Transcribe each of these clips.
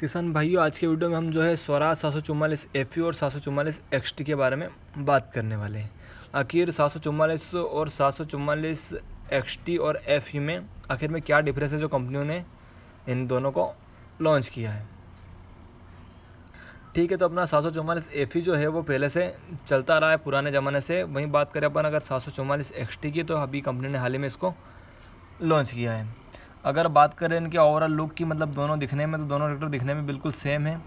किसान भाइयों आज के वीडियो में हम जो है स्वराज सात सौ चौवालीस एफ और सात सौ चौवालीस एक्स टी के बारे में बात करने वाले हैं आखिर सात सौ चौवालीस और सात सौ चौवालीस एक्स टी और एफ ई में आखिर में क्या डिफरेंस है जो कंपनियों ने इन दोनों को लॉन्च किया है ठीक है तो अपना सात सौ चौवालीस एफ जो है वो पहले से चलता रहा है पुराने ज़माने से वहीं बात करें अपन अगर सात सौ चौवालीस एक्स टी की तो अभी कंपनी ने हाल ही में इसको लॉन्च किया है अगर बात करें इनके ओवरऑल लुक की मतलब दोनों दिखने में तो दोनों ट्रैक्टर दिखने में बिल्कुल सेम है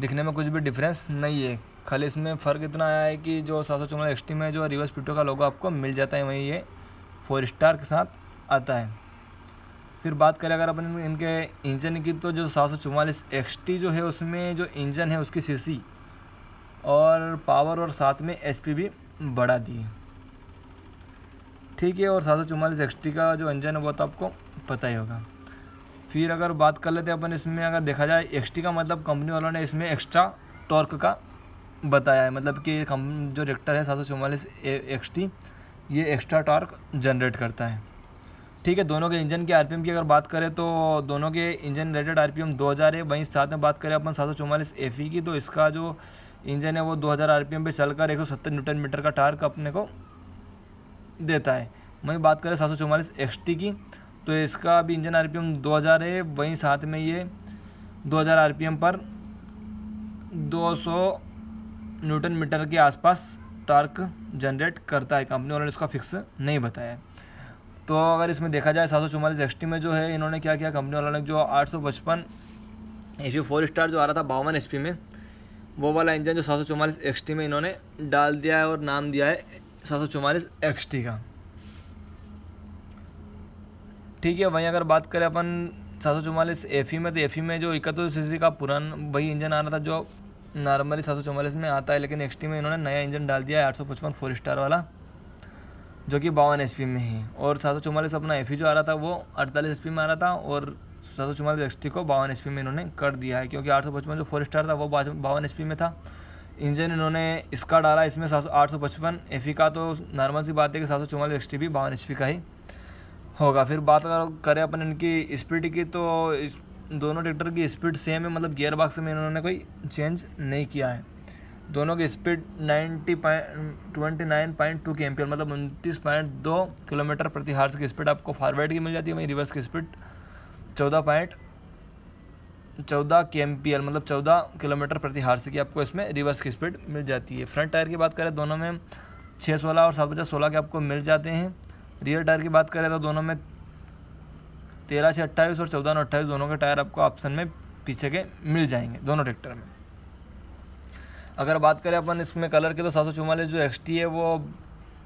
दिखने में कुछ भी डिफरेंस नहीं है खाली इसमें फ़र्क इतना आया है कि जो सात सौ चौवन एक्सटी में जो रिवर्स पिटो का लोगो आपको मिल जाता है वहीं ये फोर स्टार के साथ आता है फिर बात करें अगर अपन इनके इंजन की तो जो सात सौ चौवालीस एक्सटी जो है उसमें जो इंजन है उसकी सीसी और पावर और साथ में एचपी भी बढ़ा दी है ठीक है और सात सौ एक्सटी का जो इंजन है वो तो आपको पता ही होगा फिर अगर बात कर लेते हैं अपन इसमें अगर देखा जाए एक्सटी का मतलब कंपनी वालों ने इसमें एक्स्ट्रा टॉर्क का बताया है मतलब कि जो ट्रैक्टर है सात सौ चौवालीस एक्सटी ये एक्स्ट्रा टॉर्क जनरेट करता है ठीक है दोनों के इंजन के आरपीएम की अगर बात करें तो दोनों के इंजन रेटेड आरपीएम 2000 है वहीं साथ में बात करें अपन सात सौ चौवालीस ए e की तो इसका जो इंजन है वो 2000 आरपीएम पे चलकर 170 न्यूटन मीटर का टार्क अपने को देता है वहीं बात करें सात सौ की तो इसका भी इंजन आरपीएम 2000 है वहीं साथ में ये 2000 हज़ार पर 200 न्यूटन मीटर के आसपास टार्क जनरेट करता है कंपनी वालों ने इसका फिक्स नहीं बताया तो अगर इसमें देखा जाए सात सौ में जो है इन्होंने क्या किया कंपनी वालों ने जो आठ सौ पचपन एच फोर स्टार जो आ रहा था बावन एच में वो वाला इंजन जो सात सौ में इन्होंने डाल दिया है और नाम दिया है सात सौ चौवालीस एक्स टी का ठीक है वहीं अगर बात करें अपन सात सौ चौवालीस एफ ई e में तो एफ ई e में जो इकहत्तर सी सी का पुराना वही इंजन आ रहा था जो नॉर्मली सात सौ चौवालीस में आता है लेकिन एक्स टी में इन्होंने नया इंजन डाल दिया है आठ सौ पचपन फोर स्टार वाला जो कि बावन एच पी में ही और सात सौ चौवालीस अपना एफ ई e जो आ रहा था वो अड़तालीस एच पी में आ रहा था और सात सौ चौवालीस एक्स टी को बावन एच पी में इन्होंने कर दिया है क्योंकि आठ सौ पचपन जो फोर स्टार था वो बावन एच पी में था इंजन इन्होंने इसका डाला इसमें सात आठ सौ पचपन एफ का तो नॉर्मल सी बात है कि सात सौ चौवालीस एक्स टी भी बावन का ही होगा फिर बात करें अपन इनकी स्पीड की तो इस दोनों ट्रैक्टर की स्पीड सेम है मतलब गियर बॉक्स में इन्होंने कोई चेंज नहीं किया है दोनों की speed ninety point twenty nine point two K M मतलब उनतीस पॉइंट दो किलोमीटर प्रति हार्स की स्पीड आपको फॉरवर्ड की मिल जाती है वहीं रिवर्स की स्पीड चौदह पॉइंट चौदह के मतलब चौदह किलोमीटर प्रति से की आपको इसमें रिवर्स की स्पीड मिल जाती है फ्रंट टायर की बात करें दोनों में छः सोलह और सात बजा सोलह के आपको मिल जाते हैं रियर टायर की बात करें तो दोनों में तेरह छः अट्ठाईस और चौदह नौ अट्ठाईस दोनों के टायर आपको ऑप्शन में पीछे के मिल जाएंगे दोनों ट्रैक्टर में अगर बात करें अपन इसमें कलर के तो सात जो एक्स है वो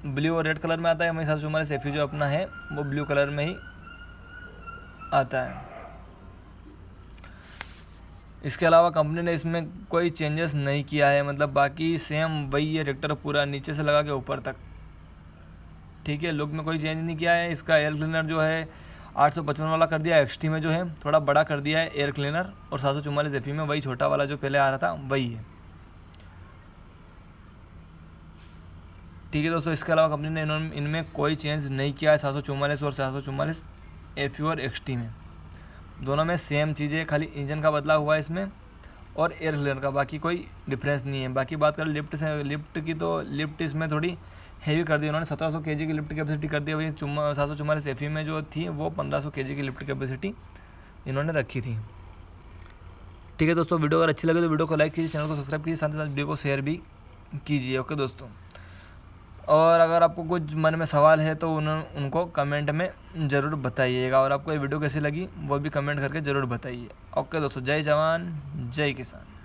ब्लू और रेड कलर में आता है वहीं सात सौ e जो अपना है वो ब्लू कलर में ही आता है इसके अलावा कंपनी ने इसमें कोई चेंजेस नहीं किया है मतलब बाकी सेम वही है ट्रैक्टर पूरा नीचे से लगा के ऊपर तक ठीक है लुक में कोई चेंज नहीं किया है इसका एयर क्लीनर जो है आठ वाला कर दिया एक्स में जो है थोड़ा बड़ा कर दिया है एयर क्लीनर और सात सौ e में वही छोटा वाला जो पहले आ रहा था वही है ठीक है दोस्तों इसके अलावा कंपनी ने इन्होंने इनमें कोई चेंज नहीं किया है सात सौ चुमालीस और सात सौ चुमालीस एफ e और एक्स में दोनों में सेम चीज़ें खाली इंजन का बदला हुआ है इसमें और एयर क्लियर का बाकी कोई डिफरेंस नहीं है बाकी बात करें लिफ्ट से लिफ्ट की तो लिफ्ट इसमें थोड़ी हैवी कर दी उन्होंने सत्रह सौ की लिफ्ट कैपेसिटी कर दी वही सात सौ चुम्मालीस एफ e में जो थी वो पंद्रह सौ की लिफ्ट कैपेसिटी इन्होंने रखी थी ठीक है दोस्तों वीडियो अगर अच्छी लगे तो वीडियो को लाइक कीजिए चैनल को सब्सक्राइब कीजिए साथ ही साथ वीडियो को शेयर भी कीजिए ओके दोस्तों और अगर आपको कुछ मन में सवाल है तो उन उनको कमेंट में ज़रूर बताइएगा और आपको ये वीडियो कैसी लगी वो भी कमेंट करके ज़रूर बताइए ओके दोस्तों जय जवान जय किसान